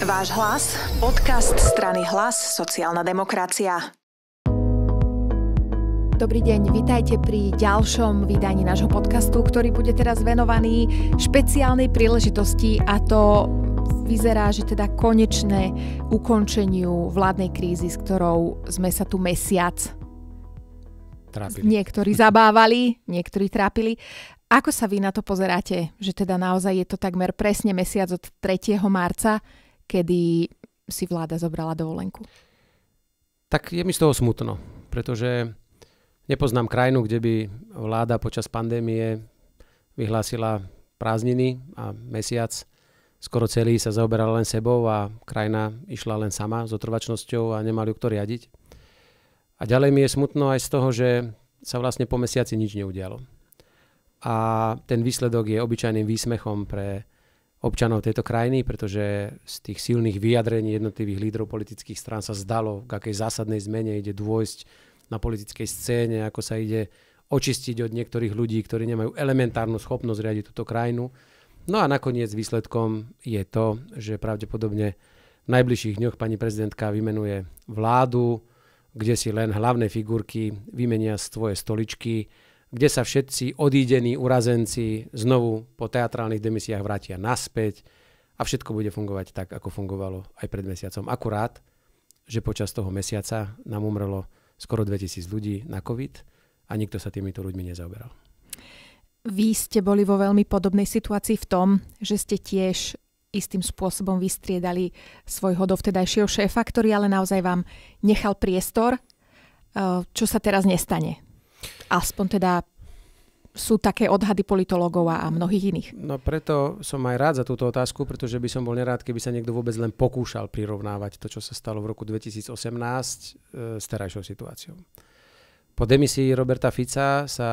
Váš hlas, podcast strany Hlas, sociálna demokracia. Dobrý deň, vitajte pri ďalšom vydaní nášho podcastu, ktorý bude teraz venovaný špeciálnej príležitosti a to vyzerá, že teda konečné ukončeniu vládnej krízy, s ktorou sme sa tu mesiac trápili. Niektorí zabávali, niektorí trápili. Ako sa vy na to pozeráte, že teda naozaj je to takmer presne mesiac od 3. marca? kedy si vláda zobrala dovolenku? Tak je mi z toho smutno, pretože nepoznám krajinu, kde by vláda počas pandémie vyhlásila prázdniny a mesiac skoro celý sa zaoberal len sebou a krajina išla len sama s otrvačnosťou a nemali ju kto riadiť. A ďalej mi je smutno aj z toho, že sa vlastne po mesiaci nič neudialo. A ten výsledok je obyčajným výsmechom pre občanov tejto krajiny, pretože z tých silných vyjadrení jednotlivých lídrov politických strán sa zdalo, k akej zásadnej zmene ide dôjsť na politickej scéne, ako sa ide očistiť od niektorých ľudí, ktorí nemajú elementárnu schopnosť riadiť túto krajinu. No a nakoniec výsledkom je to, že pravdepodobne v najbližších dňoch pani prezidentka vymenuje vládu, kde si len hlavné figurky vymenia svoje stoličky kde sa všetci odídení urazenci znovu po teatrálnych demisiách vrátia naspäť a všetko bude fungovať tak, ako fungovalo aj pred mesiacom. Akurát, že počas toho mesiaca nám umrelo skoro 2000 ľudí na COVID a nikto sa týmito ľuďmi nezaoberal. Vy ste boli vo veľmi podobnej situácii v tom, že ste tiež istým spôsobom vystriedali svojho dovtedajšieho šéfa, ktorý ale naozaj vám nechal priestor, čo sa teraz nestane aspoň teda sú také odhady politológov a mnohých iných. No preto som aj rád za túto otázku, pretože by som bol nerád, keby sa niekto vôbec len pokúšal prirovnávať to, čo sa stalo v roku 2018 e, s terajšou situáciou. Po demisii Roberta Fica sa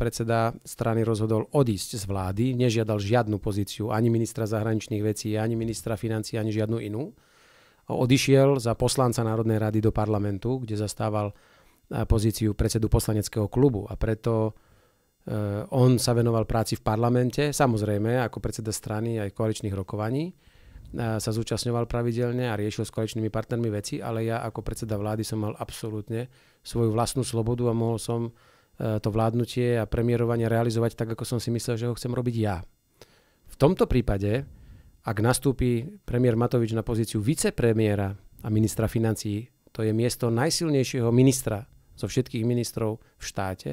predseda strany rozhodol odísť z vlády, nežiadal žiadnu pozíciu ani ministra zahraničných vecí, ani ministra financí, ani žiadnu inú. Odišiel za poslanca Národnej rady do parlamentu, kde zastával pozíciu predsedu poslaneckého klubu a preto eh, on sa venoval práci v parlamente, samozrejme ako predseda strany aj koaličných rokovaní eh, sa zúčastňoval pravidelne a riešil s koaličnými partnermi veci, ale ja ako predseda vlády som mal absolútne svoju vlastnú slobodu a mohol som eh, to vládnutie a premiérovanie realizovať tak, ako som si myslel, že ho chcem robiť ja. V tomto prípade, ak nastúpi premiér Matovič na pozíciu vicepremiéra a ministra financií, to je miesto najsilnejšieho ministra zo všetkých ministrov v štáte,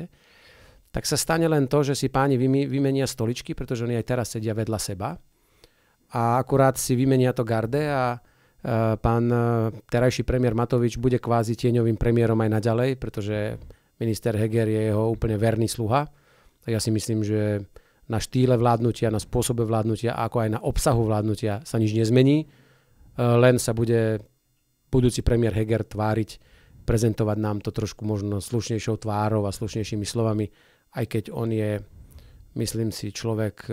tak sa stane len to, že si páni vymenia stoličky, pretože oni aj teraz sedia vedľa seba a akurát si vymenia to garde a e, pán e, terajší premiér Matovič bude kvázi tieňovým premiérom aj naďalej, pretože minister Heger je jeho úplne verný sluha. ja si myslím, že na štýle vládnutia, na spôsobe vládnutia, ako aj na obsahu vládnutia sa nič nezmení, e, len sa bude budúci premiér Heger tváriť prezentovať nám to trošku možno slušnejšou tvárou a slušnejšími slovami, aj keď on je, myslím si, človek e,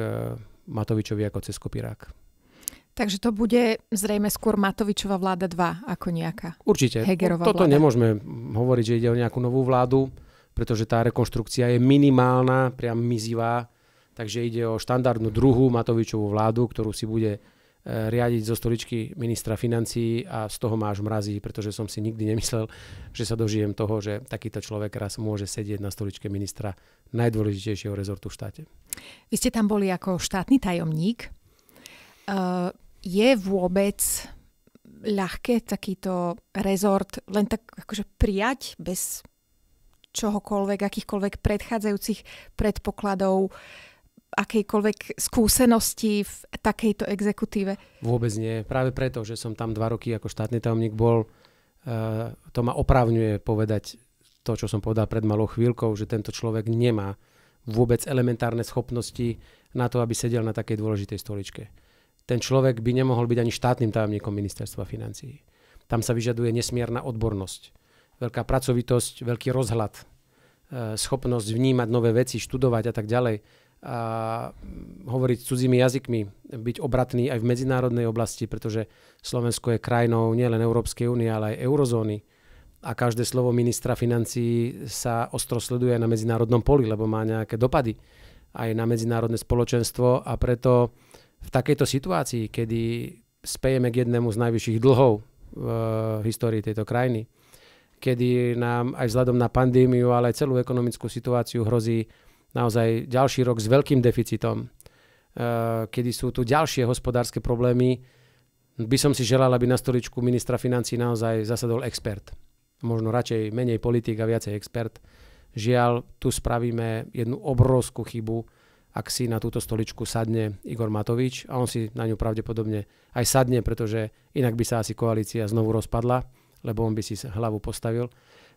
Matovičovi ako cez kopírák. Takže to bude zrejme skôr Matovičova vláda 2 ako nejaká Určite. Hegerová Toto vláda. nemôžeme hovoriť, že ide o nejakú novú vládu, pretože tá rekonštrukcia je minimálna, priam mizivá, takže ide o štandardnú druhú Matovičovú vládu, ktorú si bude Eh, riadiť zo stoličky ministra financí a z toho máš mrazí, pretože som si nikdy nemyslel, že sa dožijem toho, že takýto človek raz môže sedieť na stoličke ministra najdôležitejšieho rezortu v štáte. Vy ste tam boli ako štátny tajomník. Eh, je vôbec ľahké takýto rezort len tak akože prijať bez čohokoľvek, akýchkoľvek predchádzajúcich predpokladov, uh, akejkoľvek skúsenosti v takejto exekutíve? Vôbec nie. Práve preto, že som tam dva roky ako štátny tajomník bol, uh, to ma opravňuje povedať to, čo som povedal pred malou chvíľkou, že tento človek nemá vôbec elementárne schopnosti na to, aby sedel na takej dôležitej stoličke. Ten človek by nemohol byť ani štátnym tajomníkom ministerstva financií. Tam sa vyžaduje nesmierna odbornosť, veľká pracovitosť, veľký rozhľad, eh, schopnosť vnímať nové veci, študovať a tak ďalej a mm, hovoriť cudzími jazykmi, byť obratný aj v medzinárodnej oblasti, pretože Slovensko je krajinou nielen Európskej únie, ale aj eurozóny. A každé slovo ministra financí sa ostro sleduje na medzinárodnom poli, lebo má nejaké dopady aj na medzinárodné spoločenstvo a preto v takejto situácii, kedy spejeme k jednému z najvyšších dlhov v e, histórii tejto krajiny, kedy nám aj vzhľadom na pandémiu, ale aj celú ekonomickú situáciu hrozí naozaj ďalší rok s veľkým deficitom, eh, kedy sú tu ďalšie hospodárske problémy, by som si želal, aby na stoličku ministra financí naozaj zasadol expert. Možno radšej menej politik a viacej expert. Žiaľ, tu spravíme jednu obrovskú chybu, ak si na túto stoličku sadne Igor Matovič a on si na ňu pravdepodobne aj sadne, pretože inak by sa asi koalícia znovu rozpadla, lebo on by si hlavu postavil,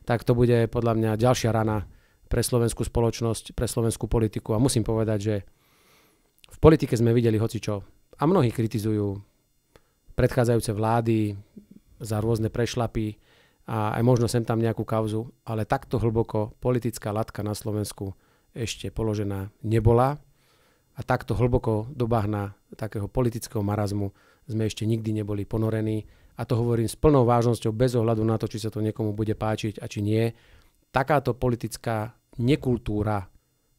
tak to bude podľa mňa ďalšia rana pre slovenskú spoločnosť, pre slovenskú politiku. A musím povedať, že v politike sme videli hocičo. A mnohí kritizujú predchádzajúce vlády za rôzne prešlapy a aj možno sem tam nejakú kauzu, ale takto hlboko politická latka na Slovensku ešte položená nebola a takto hlboko do bahna takého politického marazmu sme ešte nikdy neboli ponorení a to hovorím s plnou vážnosťou bez ohľadu na to, či sa to niekomu bude páčiť a či nie. Takáto politická nekultúra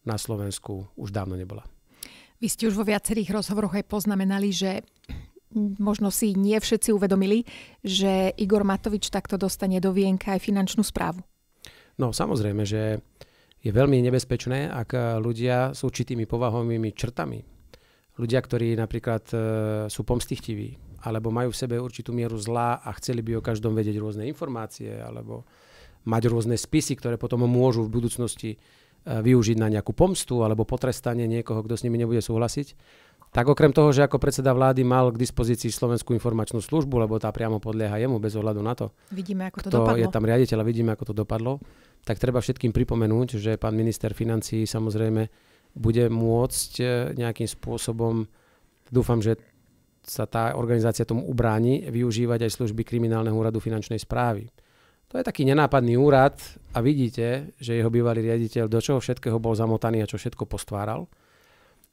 na Slovensku už dávno nebola. Vy ste už vo viacerých rozhovoroch aj poznamenali, že možno si nie všetci uvedomili, že Igor Matovič takto dostane do vienka aj finančnú správu. No samozrejme, že je veľmi nebezpečné, ak ľudia s určitými povahovými črtami, ľudia, ktorí napríklad e, sú pomstichtiví, alebo majú v sebe určitú mieru zla a chceli by o každom vedieť rôzne informácie, alebo mať rôzne spisy, ktoré potom môžu v budúcnosti e, využiť na nejakú pomstu alebo potrestanie niekoho, kto s nimi nebude súhlasiť. Tak okrem toho, že ako predseda vlády mal k dispozícii Slovenskú informačnú službu, lebo tá priamo podlieha jemu bez ohľadu na to. Vidíme, ako to kto dopadlo. Je tam riaditeľ a vidíme, ako to dopadlo. Tak treba všetkým pripomenúť, že pán minister financí samozrejme bude môcť e, nejakým spôsobom, dúfam, že sa tá organizácia tomu ubráni, využívať aj služby kriminálneho úradu finančnej správy. To je taký nenápadný úrad a vidíte, že jeho bývalý riaditeľ do čoho všetkého bol zamotaný a čo všetko postváral.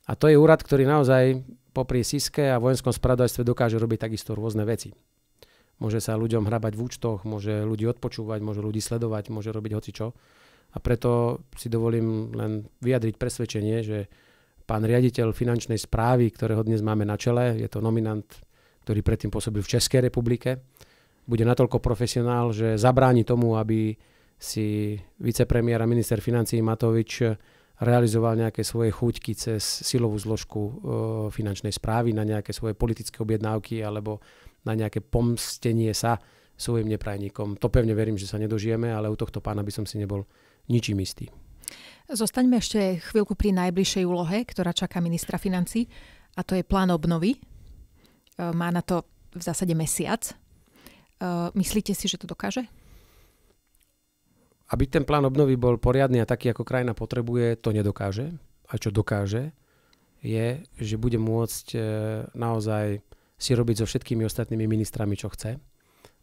A to je úrad, ktorý naozaj popri Siske a vojenskom spravodajstve dokáže robiť takisto rôzne veci. Môže sa ľuďom hrabať v účtoch, môže ľudí odpočúvať, môže ľudí sledovať, môže robiť hoci čo. A preto si dovolím len vyjadriť presvedčenie, že pán riaditeľ finančnej správy, ktorého dnes máme na čele, je to nominant, ktorý predtým pôsobil v Českej republike, bude natoľko profesionál, že zabráni tomu, aby si vicepremiér a minister financí Matovič realizoval nejaké svoje chuťky cez silovú zložku e, finančnej správy na nejaké svoje politické objednávky alebo na nejaké pomstenie sa svojim neprajníkom. To pevne verím, že sa nedožijeme, ale u tohto pána by som si nebol ničím istý. Zostaňme ešte chvíľku pri najbližšej úlohe, ktorá čaká ministra financí, a to je plán obnovy. E, má na to v zásade mesiac. Uh, myslíte si, že to dokáže? Aby ten plán obnovy bol poriadny a taký, ako krajina potrebuje, to nedokáže. A čo dokáže, je, že bude môcť eh, naozaj si robiť so všetkými ostatnými ministrami, čo chce.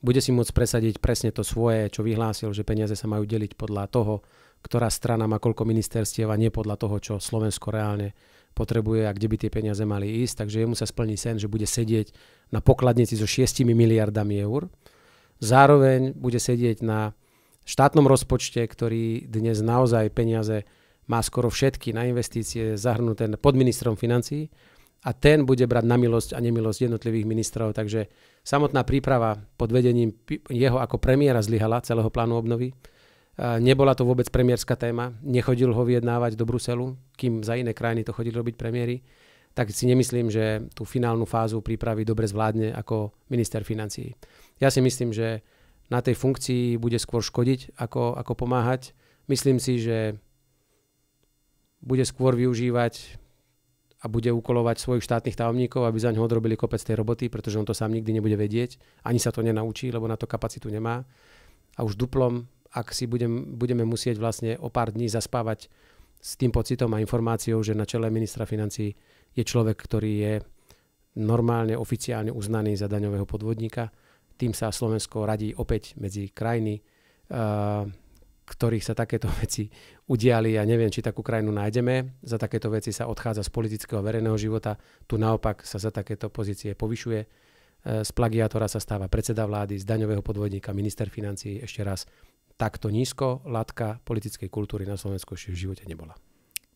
Bude si môcť presadiť presne to svoje, čo vyhlásil, že peniaze sa majú deliť podľa toho, ktorá strana má koľko ministerstiev a nie podľa toho, čo Slovensko reálne potrebuje a kde by tie peniaze mali ísť. Takže jemu sa splní sen, že bude sedieť na pokladnici so 6 miliardami eur. Zároveň bude sedieť na štátnom rozpočte, ktorý dnes naozaj peniaze má skoro všetky na investície zahrnuté pod ministrom financií a ten bude brať na milosť a nemilosť jednotlivých ministrov. Takže samotná príprava pod vedením jeho ako premiéra zlyhala celého plánu obnovy Nebola to vôbec premiérska téma, nechodil ho vyjednávať do Bruselu, kým za iné krajiny to chodili robiť premiéry, tak si nemyslím, že tú finálnu fázu prípravy dobre zvládne ako minister financií. Ja si myslím, že na tej funkcii bude skôr škodiť, ako, ako pomáhať. Myslím si, že bude skôr využívať a bude ukolovať svojich štátnych tajomníkov, aby za ňoho odrobili kopec tej roboty, pretože on to sám nikdy nebude vedieť, ani sa to nenaučí, lebo na to kapacitu nemá. A už duplom ak si budem, budeme musieť vlastne o pár dní zaspávať s tým pocitom a informáciou, že na čele ministra financí je človek, ktorý je normálne, oficiálne uznaný za daňového podvodníka. Tým sa Slovensko radí opäť medzi krajiny, eh, ktorých sa takéto veci udiali. Ja neviem, či takú krajinu nájdeme. Za takéto veci sa odchádza z politického verejného života. Tu naopak sa za takéto pozície povyšuje. Eh, z plagiátora sa stáva predseda vlády, z daňového podvodníka minister financí ešte raz takto nízko latka politickej kultúry na Slovensku ešte v živote nebola.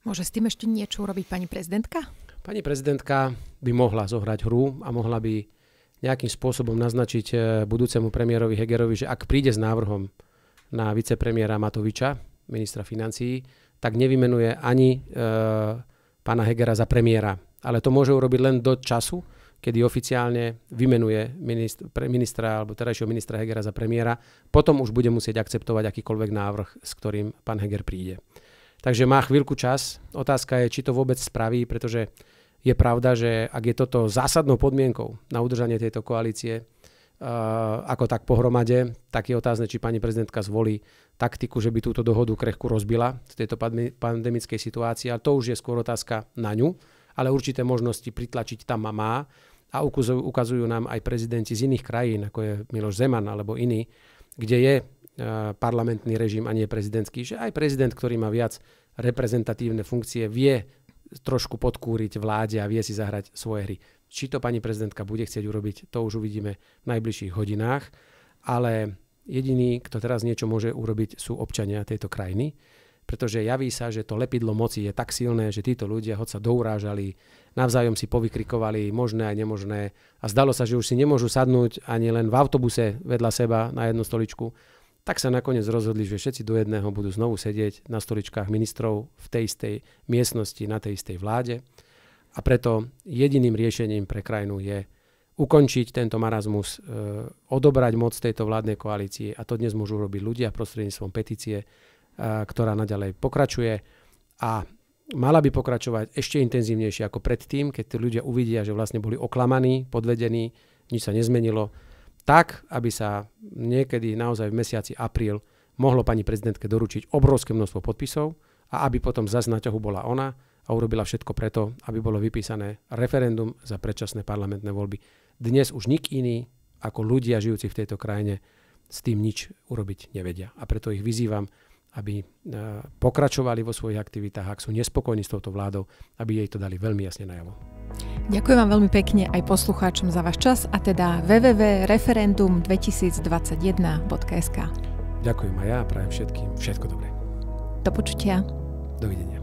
Môže s tým ešte niečo urobiť pani prezidentka? Pani prezidentka by mohla zohrať hru a mohla by nejakým spôsobom naznačiť eh, budúcemu premiérovi Hegerovi, že ak príde s návrhom na vicepremiéra Matoviča, ministra financií, tak nevymenuje ani e, pána Hegera za premiéra. Ale to môže urobiť len do času, kedy oficiálne vymenuje ministr, ministra alebo terajšieho ministra Hegera za premiéra. Potom už bude musieť akceptovať akýkoľvek návrh, s ktorým pán Heger príde. Takže má chvíľku čas. Otázka je, či to vôbec spraví, pretože je pravda, že ak je toto zásadnou podmienkou na udržanie tejto koalície, Uh, ako tak pohromade, tak je otázne, či pani prezidentka zvolí taktiku, že by túto dohodu krehku rozbila v tejto pandemickej situácii, A to už je skôr otázka na ňu, ale určité možnosti pritlačiť tam má a ukazujú, ukazujú nám aj prezidenti z iných krajín, ako je Miloš Zeman alebo iní, kde je e, parlamentný režim a nie prezidentský, že aj prezident, ktorý má viac reprezentatívne funkcie, vie trošku podkúriť vláde a vie si zahrať svoje hry. Či to pani prezidentka bude chcieť urobiť, to už uvidíme v najbližších hodinách, ale jediný, kto teraz niečo môže urobiť, sú občania tejto krajiny pretože javí sa, že to lepidlo moci je tak silné, že títo ľudia, hoď sa dourážali, navzájom si povykrikovali možné a nemožné a zdalo sa, že už si nemôžu sadnúť ani len v autobuse vedľa seba na jednu stoličku, tak sa nakoniec rozhodli, že všetci do jedného budú znovu sedieť na stoličkách ministrov v tej istej miestnosti, na tej istej vláde. A preto jediným riešením pre krajinu je ukončiť tento marazmus, eh, odobrať moc tejto vládnej koalície a to dnes môžu robiť ľudia prostredníctvom petície, ktorá naďalej pokračuje a mala by pokračovať ešte intenzívnejšie ako predtým, keď tí ľudia uvidia, že vlastne boli oklamaní, podvedení, nič sa nezmenilo, tak, aby sa niekedy naozaj v mesiaci apríl mohlo pani prezidentke doručiť obrovské množstvo podpisov a aby potom zase na ťahu bola ona a urobila všetko preto, aby bolo vypísané referendum za predčasné parlamentné voľby. Dnes už nik iný ako ľudia žijúci v tejto krajine s tým nič urobiť nevedia. A preto ich vyzývam, aby e, pokračovali vo svojich aktivitách, ak sú nespokojní s touto vládou, aby jej to dali veľmi jasne najavo. Ďakujem vám veľmi pekne aj poslucháčom za váš čas a teda www.referendum2021.sk Ďakujem aj ja a prajem všetkým všetko dobré. Do počutia. Dovidenia.